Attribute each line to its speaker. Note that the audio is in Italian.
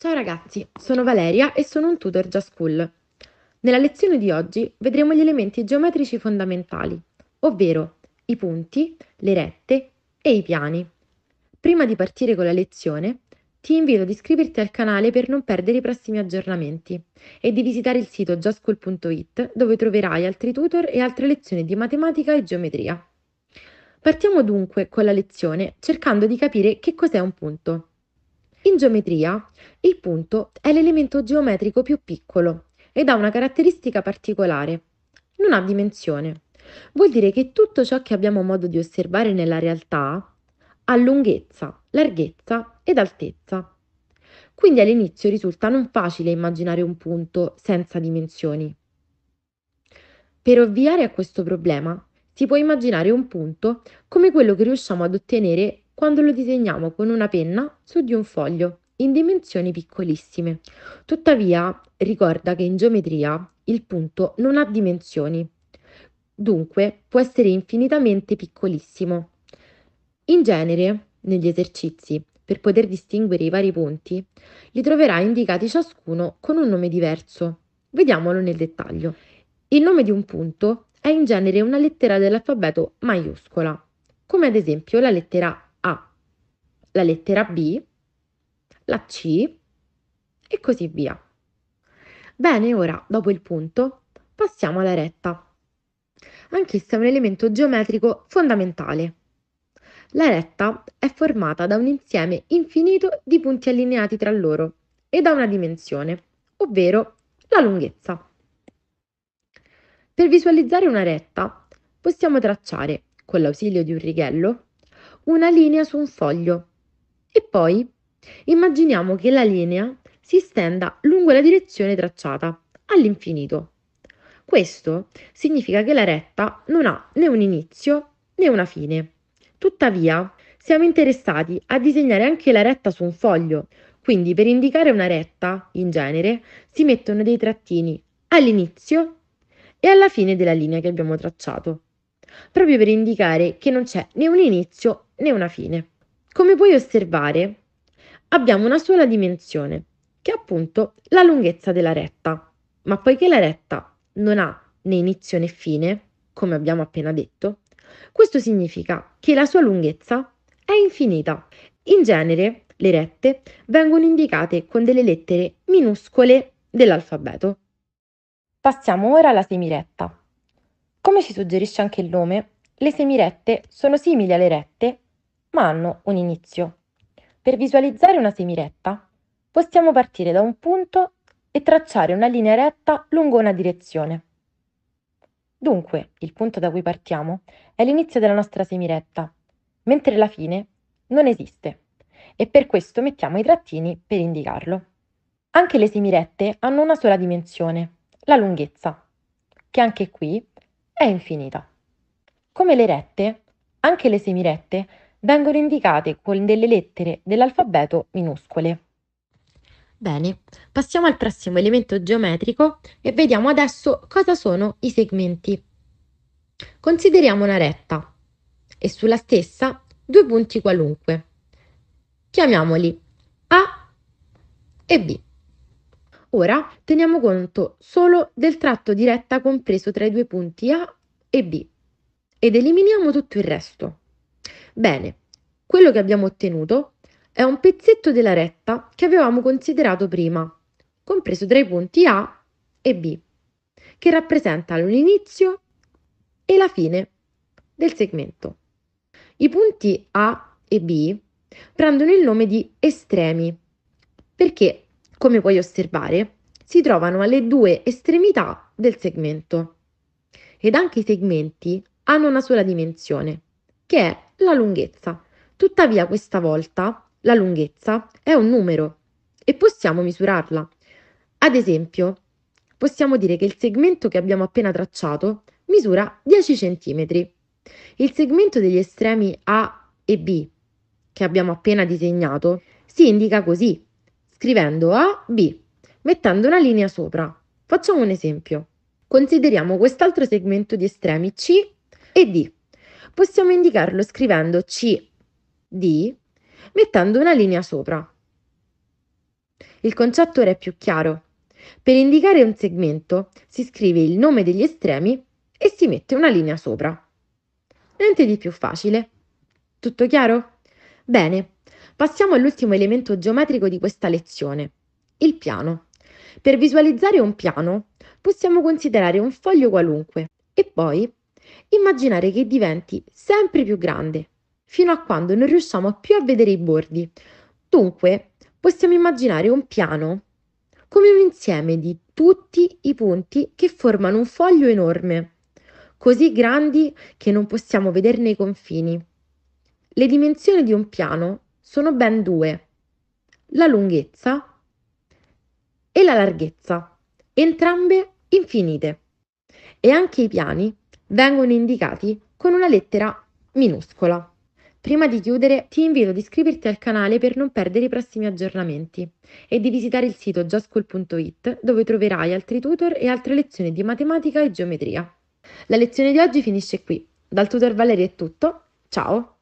Speaker 1: Ciao ragazzi, sono Valeria e sono un tutor già school. Nella lezione di oggi vedremo gli elementi geometrici fondamentali, ovvero i punti, le rette e i piani. Prima di partire con la lezione, ti invito ad iscriverti al canale per non perdere i prossimi aggiornamenti e di visitare il sito jaschool.it dove troverai altri tutor e altre lezioni di matematica e geometria. Partiamo dunque con la lezione cercando di capire che cos'è un punto. In geometria, il punto è l'elemento geometrico più piccolo ed ha una caratteristica particolare. Non ha dimensione. Vuol dire che tutto ciò che abbiamo modo di osservare nella realtà ha lunghezza, larghezza ed altezza. Quindi all'inizio risulta non facile immaginare un punto senza dimensioni. Per ovviare a questo problema, si può immaginare un punto come quello che riusciamo ad ottenere quando lo disegniamo con una penna su di un foglio in dimensioni piccolissime. Tuttavia, ricorda che in geometria il punto non ha dimensioni, dunque può essere infinitamente piccolissimo. In genere, negli esercizi, per poter distinguere i vari punti, li troverà indicati ciascuno con un nome diverso. Vediamolo nel dettaglio. Il nome di un punto è in genere una lettera dell'alfabeto maiuscola, come ad esempio la lettera la lettera B, la C e così via. Bene, ora, dopo il punto, passiamo alla retta. Anch'essa è un elemento geometrico fondamentale. La retta è formata da un insieme infinito di punti allineati tra loro e da una dimensione, ovvero la lunghezza. Per visualizzare una retta possiamo tracciare, con l'ausilio di un righello, una linea su un foglio e poi immaginiamo che la linea si stenda lungo la direzione tracciata, all'infinito. Questo significa che la retta non ha né un inizio né una fine. Tuttavia, siamo interessati a disegnare anche la retta su un foglio, quindi per indicare una retta, in genere, si mettono dei trattini all'inizio e alla fine della linea che abbiamo tracciato, proprio per indicare che non c'è né un inizio né una fine. Come puoi osservare, abbiamo una sola dimensione, che è appunto la lunghezza della retta. Ma poiché la retta non ha né inizio né fine, come abbiamo appena detto, questo significa che la sua lunghezza è infinita. In genere le rette vengono indicate con delle lettere minuscole dell'alfabeto. Passiamo ora alla semiretta. Come ci suggerisce anche il nome, le semirette sono simili alle rette ma hanno un inizio. Per visualizzare una semiretta, possiamo partire da un punto e tracciare una linea retta lungo una direzione. Dunque, il punto da cui partiamo è l'inizio della nostra semiretta, mentre la fine non esiste e per questo mettiamo i trattini per indicarlo. Anche le semirette hanno una sola dimensione, la lunghezza, che anche qui è infinita. Come le rette, anche le semirette vengono indicate con delle lettere dell'alfabeto minuscole. Bene, passiamo al prossimo elemento geometrico e vediamo adesso cosa sono i segmenti. Consideriamo una retta e sulla stessa due punti qualunque. Chiamiamoli A e B. Ora teniamo conto solo del tratto di retta compreso tra i due punti A e B ed eliminiamo tutto il resto. Bene, quello che abbiamo ottenuto è un pezzetto della retta che avevamo considerato prima, compreso tra i punti A e B, che rappresenta l'inizio e la fine del segmento. I punti A e B prendono il nome di estremi perché, come puoi osservare, si trovano alle due estremità del segmento. Ed anche i segmenti hanno una sola dimensione, che è la lunghezza. Tuttavia questa volta la lunghezza è un numero e possiamo misurarla. Ad esempio, possiamo dire che il segmento che abbiamo appena tracciato misura 10 cm. Il segmento degli estremi A e B che abbiamo appena disegnato si indica così, scrivendo A, B, mettendo una linea sopra. Facciamo un esempio. Consideriamo quest'altro segmento di estremi C e D possiamo indicarlo scrivendo CD mettendo una linea sopra. Il concetto ora è più chiaro. Per indicare un segmento si scrive il nome degli estremi e si mette una linea sopra. Niente di più facile. Tutto chiaro? Bene, passiamo all'ultimo elemento geometrico di questa lezione, il piano. Per visualizzare un piano possiamo considerare un foglio qualunque e poi immaginare che diventi sempre più grande, fino a quando non riusciamo più a vedere i bordi. Dunque, possiamo immaginare un piano come un insieme di tutti i punti che formano un foglio enorme, così grandi che non possiamo vederne i confini. Le dimensioni di un piano sono ben due, la lunghezza e la larghezza, entrambe infinite. E anche i piani vengono indicati con una lettera minuscola. Prima di chiudere ti invito ad iscriverti al canale per non perdere i prossimi aggiornamenti e di visitare il sito giaschool.it dove troverai altri tutor e altre lezioni di matematica e geometria. La lezione di oggi finisce qui. Dal tutor Valerio è tutto, ciao!